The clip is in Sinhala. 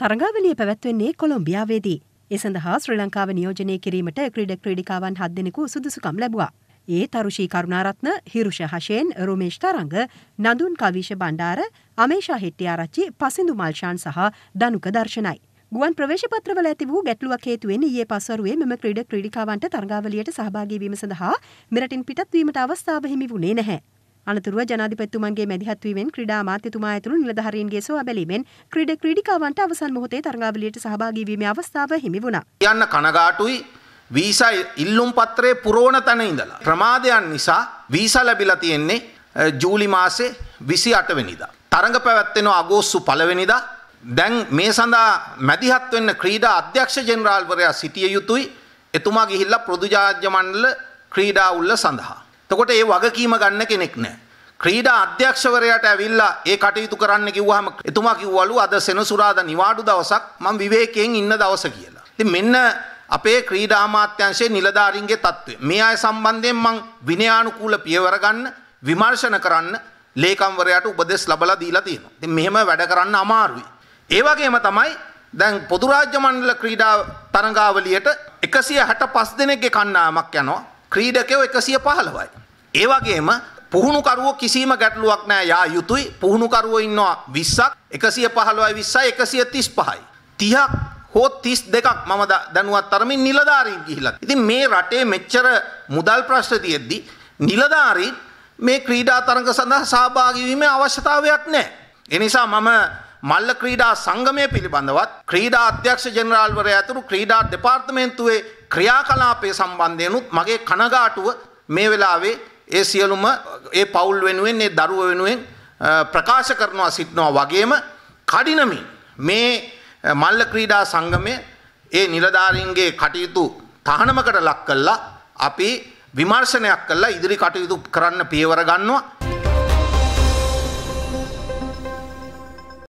තරගාවලිය පැවැත්වෙන්නේ කොළොම්බියාවේදී. ඒ සඳහා ශ්‍රී ලංකාව නියෝජනය කිරීමට ක්‍රීඩ ක්‍රීඩිකාවන් හත් දෙනෙකු සුදුසුකම් ලැබවා. ඒ තරුෂී කරුණාරත්න හිරුෂ හෂයෙන් රෝමේෂ් තරංග නඳුන් කවිශ බණ්ඩාර අමේෂා හෙට්ටිආරච්චි පසිඳු මල්ශාන් සහ දනුක දර්ශනයි. ගුවන් ප්‍රවේශපත්‍රවල ඇති වූ ගැටලුවක් හේතුවෙන් ඊයේ පස්වරුවේ මෙම ක්‍රීඩ ක්‍රීඩිකාවන්ට තරගාවලියට සහභාගී වීම සඳහා මෙරටින් පිටත්වීමට අවස්ථාව හිමි වුණේ නැහැ. අනතුරුව ජනාධිපතිතුමන්ගේ මැදිහත්වීමෙන් ක්‍රීඩා අමාත්‍යතුමා ඇතුළු නිලධාරීන්ගේ සොයා බැලීමෙන් ක්‍රීඩ ක්‍රීඩිකාවන්ට අවසන් මොහොතේ තරඟාවලියට සහභාගී වීමේ අවස්ථාව හිමි වුණා. කියන්න කනගාටුයි වීසා ඉල්ලුම් පත්‍රයේ පුරවන තැන ඉඳලා ප්‍රමාදයන් නිසා වීසා ලැබිලා තියෙන්නේ ජූලි මාසේ 28 වෙනිදා. තරඟ පැවැත්වෙන අගෝස්තු 1 වෙනිදා දැන් මේ සඳහා මැදිහත් වෙන්න ක්‍රීඩා අධ්‍යක්ෂ ජෙනරාල්වරයා සිටිය යුතුයි. එතුමා ගිහිල්ලා පොදු ජාත්‍ය මණ්ඩල ක්‍රීඩා උල්ල සඳහා එතකොට ඒ වගකීම ගන්න කෙනෙක් නැහැ. ක්‍රීඩා අධ්‍යක්ෂවරයාට ඇවිල්ලා ඒ කටයුතු කරන්න කිව්වහම එතුමා කිව්වලු අද සෙනසුරාදා නිවාඩු දවසක් මම විවේකයෙන් ඉන්න දවස කියලා. ඉතින් මෙන්න අපේ ක්‍රීඩා අමාත්‍යාංශයේ නිලධාරීන්ගේ තත්ත්වය. මේ අය සම්බන්ධයෙන් මං විනයානුකූල පියවර ගන්න, විමර්ශන කරන්න ලේකම්වරයාට උපදෙස් ලබලා දීලා තියෙනවා. ඉතින් මෙහෙම වැඩ කරන්න අමාරුයි. ඒ වගේම තමයි දැන් පොදු රාජ්‍ය මණ්ඩල ක්‍රීඩා තරඟාවලියට 165 දෙනෙක්ගේ කණ්ඩායමක් යනවා. ක්‍රීඩකයෝ 115යි. ඒ වගේම පුහුණුකරුවෝ කිසිම ගැටලුවක් නෑ යා යුතුයි පුහුණුකරුවෝ ඉන්නවා 20ක් 115යි 20යි 135යි 30ක් හෝ 32ක් මම දැනුවත් තරමින් නිලධාරීන් ගිහිලා. ඉතින් මේ රටේ මෙච්චර මුදල් ප්‍රශ්න තියෙද්දි නිලධාරීන් මේ ක්‍රීඩා තරඟ සඳහා සහභාගී වීමේ අවශ්‍යතාවයක් නැහැ. ඒ නිසා මම මල්ල ක්‍රීඩා සංගමය පිළිබඳවත් ක්‍රීඩා අධ්‍යක්ෂ ජෙනරාල්වරයා ඇතුළු ක්‍රීඩා දෙපාර්තමේන්තුවේ ක්‍රියාකලාපය සම්බන්ධයෙන් මගේ කනගාටුව මේ වෙලාවේ ඒ සියලුම ඒ පවුල් වෙනුවෙන් ඒ දරුව වෙනුවෙන් ප්‍රකාශ කරනවා සිටනවා වගේම කඩිනමින් මේ මල්ල ක්‍රීඩා සංගමය ඒ නිලධාරීන්ගේ කටයුතු තහනමකට ලක් කළා අපි විමර්ශනයක් කළා ඉදිරි කටයුතු කරන්න පියවර ගන්නවා